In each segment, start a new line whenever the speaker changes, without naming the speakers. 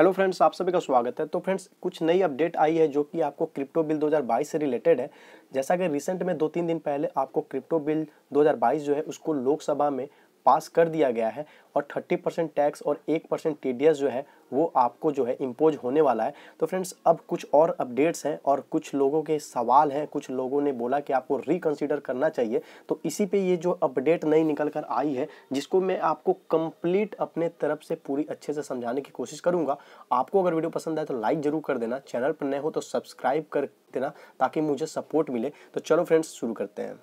hello friends आप सभी का स्वागत है तो फ्रेंड्स कुछ नई अपडेट आई है जो कि आपको क्रिप्टो बिल 2022 से रिलेटेड है जैसा कि रिसेंट में दो तीन दिन पहले आपको क्रिप्टो बिल 2022 जो है उसको लोकसभा में पास कर दिया गया है और 30 परसेंट टैक्स और 1 परसेंट टी जो है वो आपको जो है इम्पोज होने वाला है तो फ्रेंड्स अब कुछ और अपडेट्स हैं और कुछ लोगों के सवाल हैं कुछ लोगों ने बोला कि आपको रिकन्सिडर करना चाहिए तो इसी पे ये जो अपडेट नई निकल कर आई है जिसको मैं आपको कंप्लीट अपने तरफ से पूरी अच्छे से समझाने की कोशिश करूँगा आपको अगर वीडियो पसंद आए तो लाइक ज़रूर कर देना चैनल पर नए हो तो सब्सक्राइब कर देना ताकि मुझे सपोर्ट मिले तो चलो फ्रेंड्स शुरू करते हैं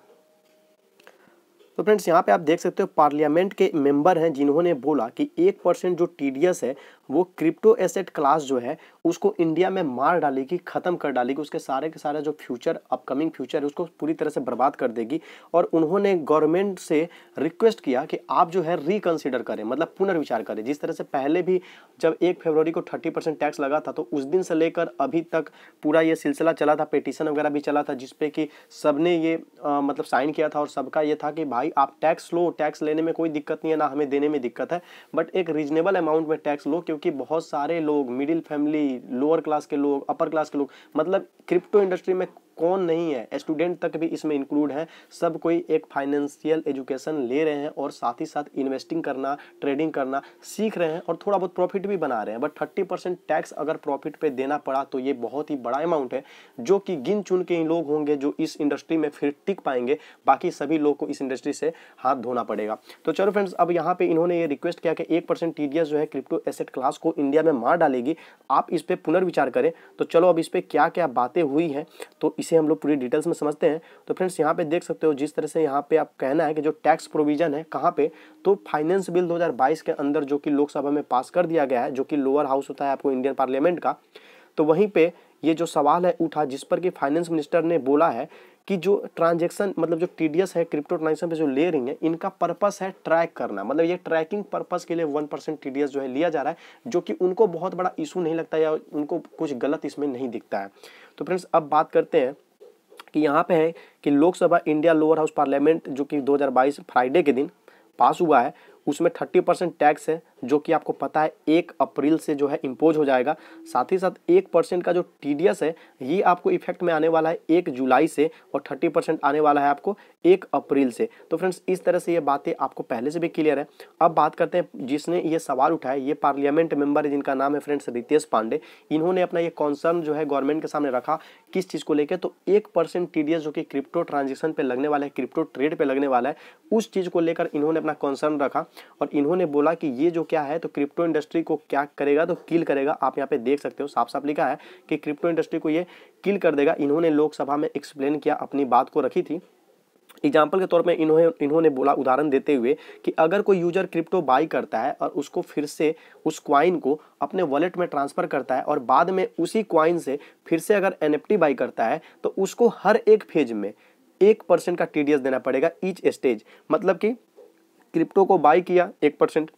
तो फ्रेंड्स यहाँ पे आप देख सकते हो पार्लियामेंट के मेंबर हैं जिन्होंने बोला कि एक परसेंट जो टीडीएस है वो क्रिप्टो एसेट क्लास जो है उसको इंडिया में मार डालेगी ख़त्म कर डालेगी उसके सारे के सारे जो फ्यूचर अपकमिंग फ्यूचर है उसको पूरी तरह से बर्बाद कर देगी और उन्होंने गवर्नमेंट से रिक्वेस्ट किया कि आप जो है रिकन्सिडर करें मतलब पुनर्विचार करें जिस तरह से पहले भी जब एक फरवरी को थर्टी परसेंट टैक्स लगा था तो उस दिन से लेकर अभी तक पूरा ये सिलसिला चला था पिटिशन वगैरह भी चला था जिसपे कि सबने ये आ, मतलब साइन किया था और सबका ये था कि भाई आप टैक्स लो टैक्स लेने में कोई दिक्कत नहीं है ना हमें देने में दिक्कत है बट एक रीजनेबल अमाउंट में टैक्स लो क्योंकि क्योंकि बहुत सारे लोग मिडिल फैमिली लोअर क्लास के लोग अपर क्लास के लोग मतलब क्रिप्टो इंडस्ट्री में कौन नहीं है स्टूडेंट तक भी इसमें इंक्लूड है सब कोई एक फाइनेंशियल एजुकेशन ले रहे हैं और साथ ही साथ इन्वेस्टिंग करना ट्रेडिंग करना सीख रहे हैं और थोड़ा बहुत प्रॉफिट भी बना रहे हैं बट थर्टी परसेंट टैक्स अगर प्रॉफिट पे देना पड़ा तो ये बहुत ही बड़ा अमाउंट है जो कि गिन चुन के ही लोग होंगे जो इस इंडस्ट्री में फिर टिक पाएंगे बाकी सभी लोग को इस इंडस्ट्री से हाथ धोना पड़ेगा तो चलो फ्रेंड्स अब यहाँ पे इन्होंने ये रिक्वेस्ट किया कि एक परसेंट जो है क्रिप्टो एसेट क्लास को इंडिया में मार डालेगी आप इस पर पुनर्विचार करें तो चलो अब इस पर क्या क्या बातें हुई हैं तो इसे हम लोग पूरी डिटेल्स में समझते हैं तो फ्रेंड्स यहाँ पे देख सकते हो जिस तरह से यहाँ पे आप कहना है कि जो टैक्स प्रोविजन है कहाँ पे तो फाइनेंस बिल 2022 के अंदर जो कि लोकसभा में पास कर दिया गया है जो कि लोअर हाउस होता है आपको इंडियन पार्लियामेंट का तो वहीं पर ये जो सवाल है उठा जिस पर कि फाइनेंस मिनिस्टर ने बोला है कि जो ट्रांजेक्शन मतलब जो टी है क्रिप्टो ट्रांजेक्शन पे जो ले रही है इनका पर्पस है ट्रैक करना मतलब ये ट्रैकिंग पर्पस के लिए वन परसेंट टी जो है लिया जा रहा है जो कि उनको बहुत बड़ा इशू नहीं लगता या उनको कुछ गलत इसमें नहीं दिखता है तो फ्रेंड्स अब बात करते हैं कि यहाँ पे है कि Lok Sabha India lower house parliament जो कि 2022 फ्राइडे के दिन पास हुआ है उसमें 30 परसेंट टैक्स है जो कि आपको पता है एक अप्रैल से जो है इम्पोज हो जाएगा साथ ही साथ एक परसेंट का जो टी है ये आपको इफेक्ट में आने वाला है एक जुलाई से और थर्टी परसेंट आने वाला है आपको एक अप्रैल से तो फ्रेंड्स इस तरह से ये बातें आपको पहले से भी क्लियर है अब बात करते हैं जिसने ये सवाल उठाया ये पार्लियामेंट मेंबर है जिनका नाम है फ्रेंड्स रितेश पांडे इन्होंने अपना ये कॉन्सर्न जो है गवर्नमेंट के सामने रखा किस चीज़ को लेकर तो एक परसेंट टी जो कि क्रिप्टो ट्रांजेक्शन पे लगने वाला है क्रिप्टो ट्रेड पर लगने वाला है उस चीज़ को लेकर इन्होंने अपना कॉन्सर्न रखा और इन्होंने बोला कि ये जो क्या है तो क्रिप्टो इंडस्ट्री को क्या करेगा तो किल करेगा आप यहाँ पे देख सकते हो साफ साफ लिखा है कि क्रिप्टो इंडस्ट्री को ये किल कर देगा इन्होंने लोकसभा में एक्सप्लेन किया अपनी बात को रखी थी एग्जाम्पल के तौर पर इन्होंने इन्होंने बोला उदाहरण देते हुए कि अगर कोई यूजर क्रिप्टो बाई करता है और उसको फिर से उस क्वाइन को अपने वॉलेट में ट्रांसफ़र करता है और बाद में उसी क्वाइन से फिर से अगर एन बाई करता है तो उसको हर एक फेज में एक परसेंट का टी देना पड़ेगा ईच स्टेज मतलब कि क्रिप्टो को बाई किया एक परसेंट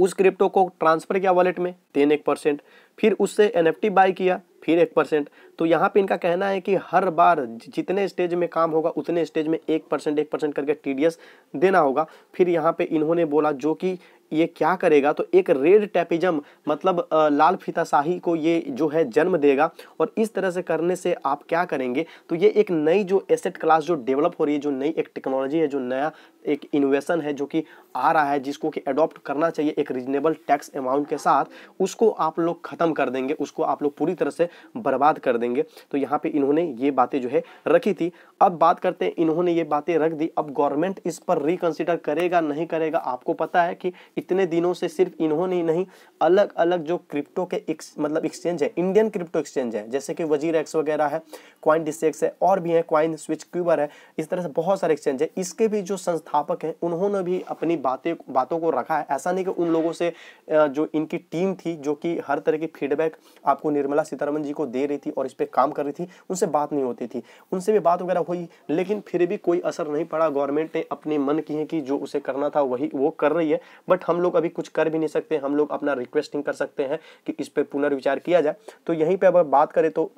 उस क्रिप्टो को ट्रांसफ़र किया वॉलेट में देन एक परसेंट फिर उससे एन बाय किया फिर एक परसेंट तो यहाँ पे इनका कहना है कि हर बार जितने स्टेज में काम होगा उतने स्टेज में एक परसेंट एक परसेंट करके टी देना होगा फिर यहाँ पे इन्होंने बोला जो कि ये क्या करेगा तो एक रेड टैपिजम मतलब लाल फीताशाही को ये जो है जन्म देगा और इस तरह से करने से आप क्या करेंगे तो ये एक नई जो एसेट क्लास जो डेवलप हो रही है जो नई एक टेक्नोलॉजी है जो नया एक इनोवेशन है जो कि आ रहा है जिसको कि अडॉप्ट करना चाहिए एक रिजनेबल टैक्स अमाउंट के साथ उसको आप लोग ख़त्म कर देंगे उसको आप लोग पूरी तरह से बर्बाद कर देंगे तो यहाँ पे इन्होंने ये बातें जो है रखी थी अब बात करते हैं इन्होंने ये बातें रख दी अब गवर्नमेंट इस पर रिकन्सिडर करेगा नहीं करेगा आपको पता है कि इतने दिनों से सिर्फ इन्होंने ही नहीं अलग अलग जो क्रिप्टो के एक, मतलब एक्सचेंज है इंडियन क्रिप्टो एक्सचेंज है जैसे कि वजीर एक्स वगैरह है क्वाइन डिसेक्स है और भी है क्वाइन स्विच क्यूबर है इस तरह से बहुत सारे एक्सचेंज है इसके भी जो संस्थापक हैं उन्होंने भी अपनी बातें बातों को रखा है ऐसा नहीं कि उन लोगों से जो इनकी टीम थी जो कि हर तरह की फीडबैक आपको निर्मला सीतारमन जी को दे रही थी और इस पर काम कर रही थी उनसे बात नहीं होती थी उनसे भी बात वगैरह हुई लेकिन फिर भी कोई असर नहीं पड़ा गवर्नमेंट ने अपने मन किए कि जो उसे करना था वही वो कर रही है बट हम लोग अभी कुछ कर भी नहीं सकते हम लोग अपना रिक्वेस्टिंग कर सकते हैं कि इस पर पुनर्विचार किया जाए तो यहीं पर अगर बात करें तो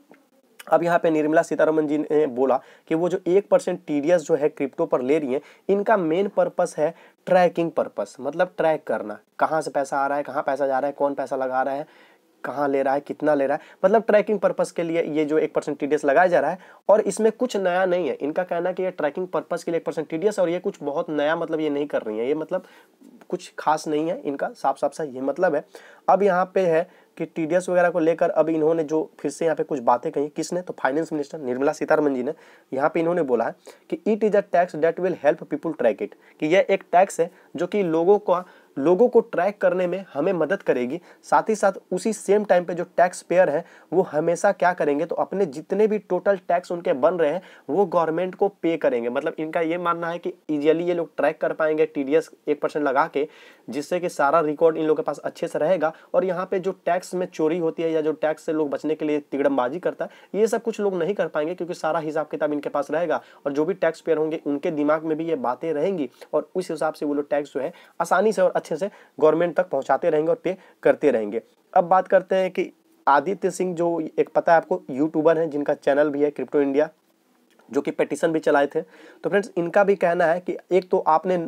अब यहाँ पे निर्मला सीतारमन जी ने बोला कि वो जो एक परसेंट टी जो है क्रिप्टो पर ले रही हैं इनका मेन पर्पस है ट्रैकिंग पर्पस मतलब ट्रैक करना कहाँ से पैसा आ रहा है कहाँ पैसा जा रहा है कौन पैसा लगा रहा है कहाँ ले रहा है कितना ले रहा है मतलब ट्रैकिंग पर्पस के लिए ये जो एक परसेंट टी लगाया जा रहा है और इसमें कुछ नया नहीं है इनका कहना है कि ये ट्रैकिंग पर्पस के लिए एक परसेंट टी और ये कुछ बहुत नया मतलब ये नहीं कर रही है ये मतलब कुछ खास नहीं है इनका साफ साफ सा ये मतलब है अब यहाँ पे है कि टी वगैरह को लेकर अब इन्होंने जो फिर से यहाँ पे कुछ बातें कही किसने तो फाइनेंस मिनिस्टर निर्मला सीतारमन जी ने यहाँ पे इन्होंने बोला है कि it is a tax that will help people track it कि यह एक टैक्स है जो कि लोगों का लोगों को ट्रैक करने में हमें मदद करेगी साथ ही साथ उसी सेम टाइम पे जो टैक्स पेयर है वो हमेशा क्या करेंगे तो अपने जितने भी टोटल टैक्स उनके बन रहे हैं वो गवर्नमेंट को पे करेंगे मतलब इनका ये मानना है कि इजीली ये लोग ट्रैक कर पाएंगे टी डी एक परसेंट लगा के जिससे कि सारा रिकॉर्ड इन लोग के पास अच्छे से रहेगा और यहाँ पर जो टैक्स में चोरी होती है या जो टैक्स से लोग बचने के लिए तिगड़मबाजी करता है ये सब कुछ लोग नहीं कर पाएंगे क्योंकि सारा हिसाब किताब इनके पास रहेगा और जो भी टैक्स पेयर होंगे उनके दिमाग में भी ये बातें रहेंगी और उस हिसाब से वो लोग टैक्स जो है आसानी से और अच्छे से गवर्नमेंट तक पहुँचाते रहेंगे और पे करते रहेंगे अब बात करते हैं कि आदित्य सिंह जो एक पता है आपको यूट्यूबर हैं जिनका चैनल भी है क्रिप्टो इंडिया जो कि पेटिशन भी चलाए थे तो फ्रेंड्स इनका भी कहना है कि एक तो आपने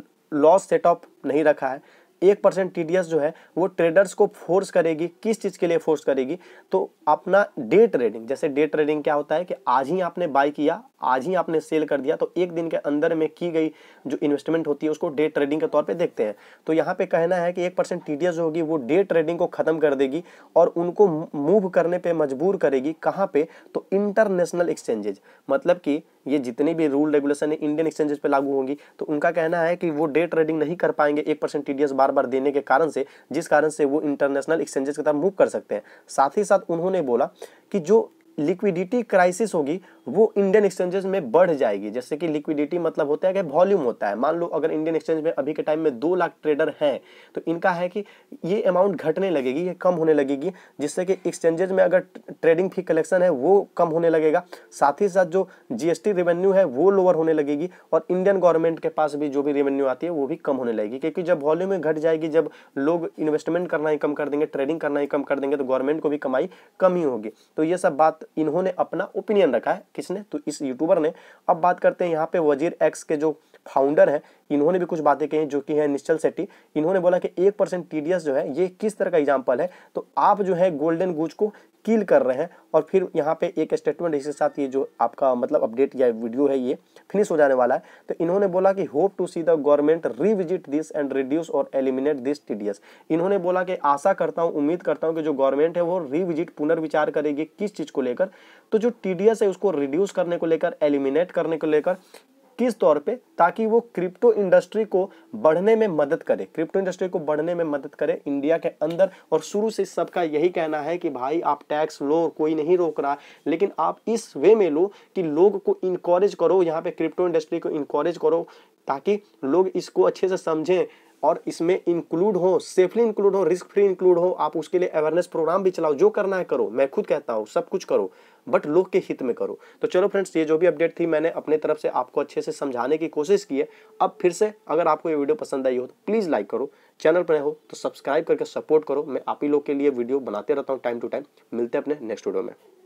लॉस सेटअप नहीं रखा है एक परसेंट टी जो है वो ट्रेडर्स को फोर्स करेगी किस चीज़ के लिए फोर्स करेगी तो अपना डे ट्रेडिंग जैसे डे ट्रेडिंग क्या होता है कि आज ही आपने बाय किया आज ही आपने सेल कर दिया तो एक दिन के अंदर में की गई जो इन्वेस्टमेंट होती है उसको डे ट्रेडिंग के तौर पे देखते हैं तो यहाँ पे कहना है कि एक परसेंट टी जो होगी वो डे ट्रेडिंग को ख़त्म कर देगी और उनको मूव करने पर मजबूर करेगी कहाँ पे तो इंटरनेशनल एक्सचेंजेज मतलब कि ये जितने भी रूल रेगुलेशन है इंडियन एक्सचेंजेस पे लागू होंगी तो उनका कहना है कि वो डे ट्रेडिंग नहीं कर पाएंगे एक परसेंट टी बार बार देने के कारण से जिस कारण से वो इंटरनेशनल एक्सचेंजेस की तरफ मूव कर सकते हैं साथ ही साथ उन्होंने बोला कि जो लिक्विडिटी क्राइसिस होगी वो इंडियन एक्सचेंजेस में बढ़ जाएगी जैसे कि लिक्विडिटी मतलब होता है कि वॉल्यूम होता है मान लो अगर इंडियन एक्सचेंज में अभी के टाइम में दो लाख ट्रेडर हैं तो इनका है कि ये अमाउंट घटने लगेगी ये कम होने लगेगी जिससे कि एक्सचेंजेज में अगर ट्रेडिंग फी कलेक्शन है वो कम होने लगेगा साथ ही साथ जो जी रेवेन्यू है वो लोअर होने लगेगी और इंडियन गवर्नमेंट के पास भी जो भी रेवेन्यू आती है वो भी कम होने लगेगी क्योंकि जब वॉल्यूम घट जाएगी जब लोग इन्वेस्टमेंट करना ही कम कर देंगे ट्रेडिंग करना ही कम कर देंगे तो गवर्नमेंट को भी कमाई कम ही होगी तो ये सब बात इन्होंने अपना ओपिनियन रखा है किसने तो इस यूट्यूबर ने अब बात करते हैं यहाँ पे वजीर एक्स के जो फाउंडर हैं इन्होंने भी कुछ बातें कही जो कि है निश्चल सेट्टी इन्होंने बोला कि एक परसेंट टी जो है ये किस तरह का एग्जाम्पल है तो आप जो है गोल्डन गूज को किल कर रहे हैं और फिर यहाँ पे एक स्टेटमेंट इसके साथ ये जो आपका मतलब अपडेट या वीडियो है ये फिनिश हो जाने वाला है तो इन्होंने बोला कि hope to see the government revisit this and reduce और एलिमिनेट दिस टीडीएस इन्होंने बोला कि आशा करता हूँ उम्मीद करता हूँ कि जो गवर्नमेंट है वो रिविजिट पुनर्विचार करेगी किस चीज़ को लेकर तो जो टी है उसको रिड्यूस करने को लेकर एलिमिनेट करने को लेकर किस तौर पे ताकि वो क्रिप्टो इंडस्ट्री को बढ़ने में मदद करे क्रिप्टो इंडस्ट्री को बढ़ने में मदद करे इंडिया के अंदर और शुरू से सबका यही कहना है कि भाई आप टैक्स लो कोई नहीं रोक रहा लेकिन आप इस वे में लो कि लोग को इनकरेज करो यहाँ पे क्रिप्टो इंडस्ट्री को इनकरेज करो ताकि लोग इसको अच्छे से समझें और इसमें इंक्लूड हो सेफली इंक्लूड हो रिस्क फ्री इंक्लूड हो आप उसके लिए अवेयरनेस प्रोग्राम भी चलाओ जो करना है करो मैं खुद कहता हूँ सब कुछ करो बट लोग के हित में करो तो चलो फ्रेंड्स ये जो भी अपडेट थी मैंने अपने तरफ से आपको अच्छे से समझाने की कोशिश की है अब फिर से अगर आपको ये वीडियो पसंद आई हो तो प्लीज़ लाइक करो चैनल पर हो तो सब्सक्राइब करके सपोर्ट करो मैं आप ही लोग के लिए वीडियो बनाते रहता हूँ टाइम टू टाइम मिलते हैं अपने नेक्स्ट वीडियो में